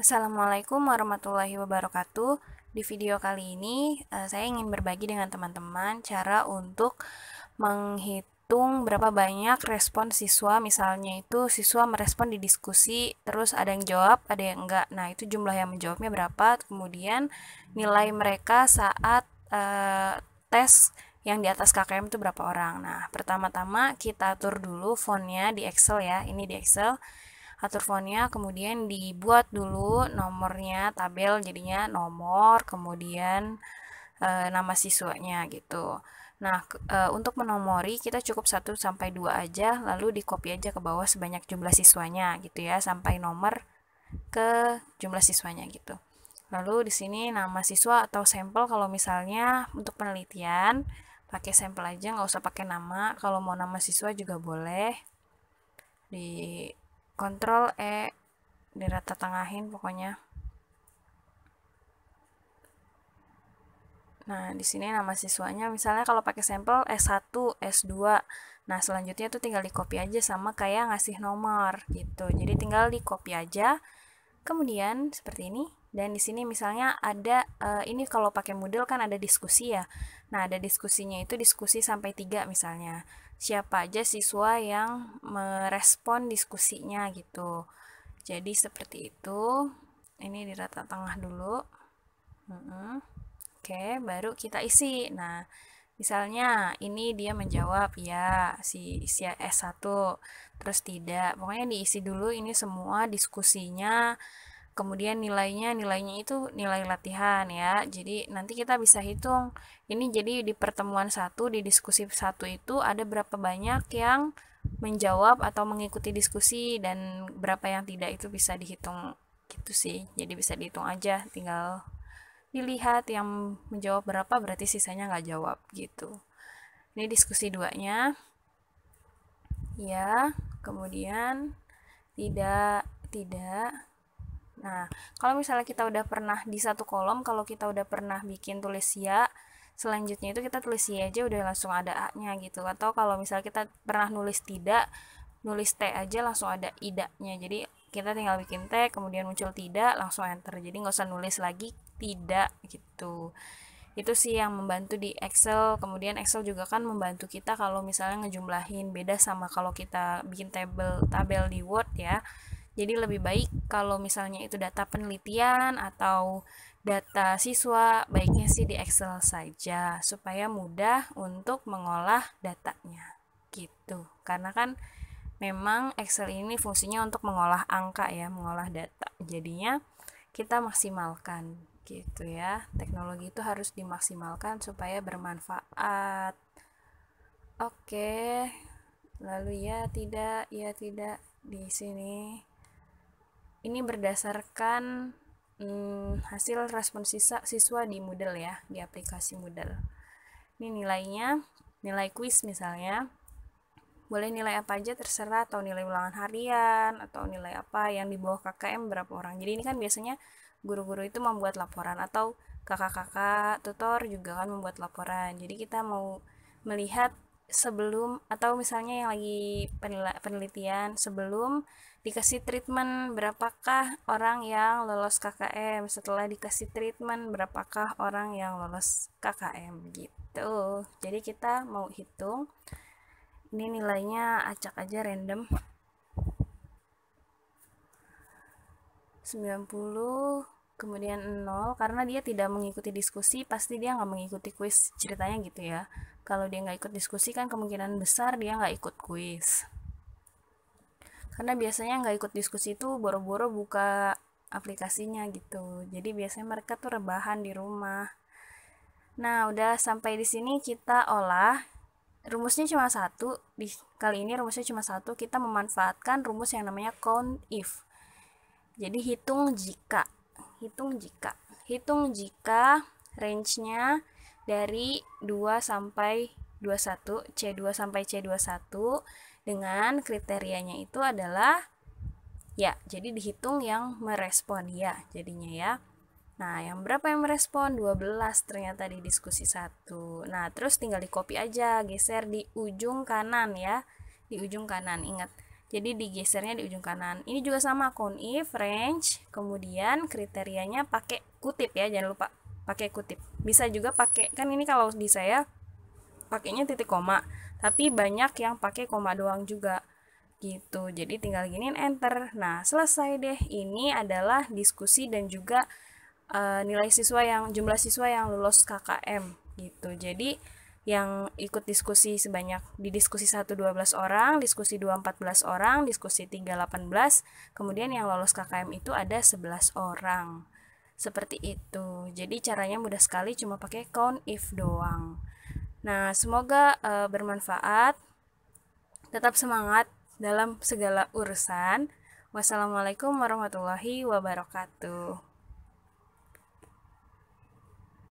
Assalamualaikum warahmatullahi wabarakatuh. Di video kali ini, eh, saya ingin berbagi dengan teman-teman cara untuk menghitung berapa banyak respon siswa. Misalnya, itu siswa merespon di diskusi, terus ada yang jawab, ada yang enggak. Nah, itu jumlah yang menjawabnya berapa, kemudian nilai mereka saat uh, tes yang di atas KKM itu berapa orang. Nah, pertama-tama kita atur dulu fontnya di Excel ya, ini di Excel atur fontnya kemudian dibuat dulu nomornya tabel jadinya nomor kemudian e, nama siswanya gitu nah e, untuk menomori kita cukup 1 sampai 2 aja lalu di copy aja ke bawah sebanyak jumlah siswanya gitu ya sampai nomor ke jumlah siswanya gitu lalu di sini nama siswa atau sampel kalau misalnya untuk penelitian pakai sampel aja nggak usah pakai nama kalau mau nama siswa juga boleh di kontrol E dirata tengahin pokoknya Nah, di sini nama siswanya misalnya kalau pakai sampel S1, S2. Nah, selanjutnya tuh tinggal di copy aja sama kayak ngasih nomor gitu. Jadi tinggal di copy aja. Kemudian seperti ini dan di sini misalnya ada uh, ini kalau pakai model kan ada diskusi ya. Nah, ada diskusinya itu diskusi sampai tiga misalnya. Siapa aja siswa yang merespon diskusinya gitu. Jadi seperti itu. Ini di rata tengah dulu. Mm -hmm. Oke, baru kita isi. Nah, Misalnya ini dia menjawab ya si, si S1 terus tidak. Pokoknya diisi dulu ini semua diskusinya kemudian nilainya nilainya itu nilai latihan ya jadi nanti kita bisa hitung ini jadi di pertemuan satu di diskusi satu itu ada berapa banyak yang menjawab atau mengikuti diskusi dan berapa yang tidak itu bisa dihitung gitu sih jadi bisa dihitung aja tinggal dilihat yang menjawab berapa berarti sisanya nggak jawab gitu ini diskusi duanya ya kemudian tidak tidak Nah, kalau misalnya kita udah pernah di satu kolom, kalau kita udah pernah bikin tulis ya, selanjutnya itu kita tulis ya aja udah langsung ada A-nya gitu. Atau kalau misalnya kita pernah nulis tidak, nulis T aja langsung ada ida Jadi kita tinggal bikin T, kemudian muncul tidak, langsung enter. Jadi nggak usah nulis lagi tidak gitu. Itu sih yang membantu di Excel. Kemudian Excel juga kan membantu kita kalau misalnya ngejumlahin beda sama kalau kita bikin tabel tabel di Word ya jadi lebih baik kalau misalnya itu data penelitian atau data siswa, baiknya sih di Excel saja supaya mudah untuk mengolah datanya. Gitu. Karena kan memang Excel ini fungsinya untuk mengolah angka ya, mengolah data. Jadinya kita maksimalkan gitu ya. Teknologi itu harus dimaksimalkan supaya bermanfaat. Oke. Lalu ya tidak, ya tidak di sini ini berdasarkan hmm, hasil respon sisa siswa di Moodle ya, di aplikasi Moodle. Ini nilainya, nilai kuis misalnya. Boleh nilai apa aja terserah atau nilai ulangan harian atau nilai apa yang di bawah KKM berapa orang. Jadi ini kan biasanya guru-guru itu membuat laporan atau kakak-kakak tutor juga kan membuat laporan. Jadi kita mau melihat sebelum atau misalnya yang lagi penelitian sebelum dikasih treatment berapakah orang yang lolos KKM setelah dikasih treatment berapakah orang yang lolos KKM gitu jadi kita mau hitung ini nilainya acak aja random 90 kemudian 0 karena dia tidak mengikuti diskusi pasti dia nggak mengikuti kuis ceritanya gitu ya kalau dia nggak ikut diskusi kan kemungkinan besar dia nggak ikut kuis karena biasanya nggak ikut diskusi itu boro-boro buka aplikasinya gitu jadi biasanya mereka tuh rebahan di rumah nah udah sampai di sini kita olah rumusnya cuma satu di kali ini rumusnya cuma satu kita memanfaatkan rumus yang namanya count if jadi hitung jika hitung jika hitung jika range-nya dari 2 sampai 21, C2 sampai C21 dengan kriterianya itu adalah ya, jadi dihitung yang merespon ya jadinya ya. Nah, yang berapa yang merespon? 12 ternyata di diskusi 1. Nah, terus tinggal di copy aja, geser di ujung kanan ya. Di ujung kanan, ingat. Jadi digesernya di ujung kanan. Ini juga sama, count if, range, kemudian kriterianya pakai kutip ya, jangan lupa pakai kutip bisa juga pakai kan ini kalau di saya pakainya titik koma tapi banyak yang pakai koma doang juga gitu jadi tinggal giniin enter nah selesai deh ini adalah diskusi dan juga uh, nilai siswa yang jumlah siswa yang lulus KKM gitu jadi yang ikut diskusi sebanyak di diskusi 1 12 orang, diskusi 2 14 orang, diskusi 3 18, kemudian yang lolos KKM itu ada 11 orang seperti itu. Jadi caranya mudah sekali cuma pakai count if doang. Nah, semoga e, bermanfaat. Tetap semangat dalam segala urusan. Wassalamualaikum warahmatullahi wabarakatuh.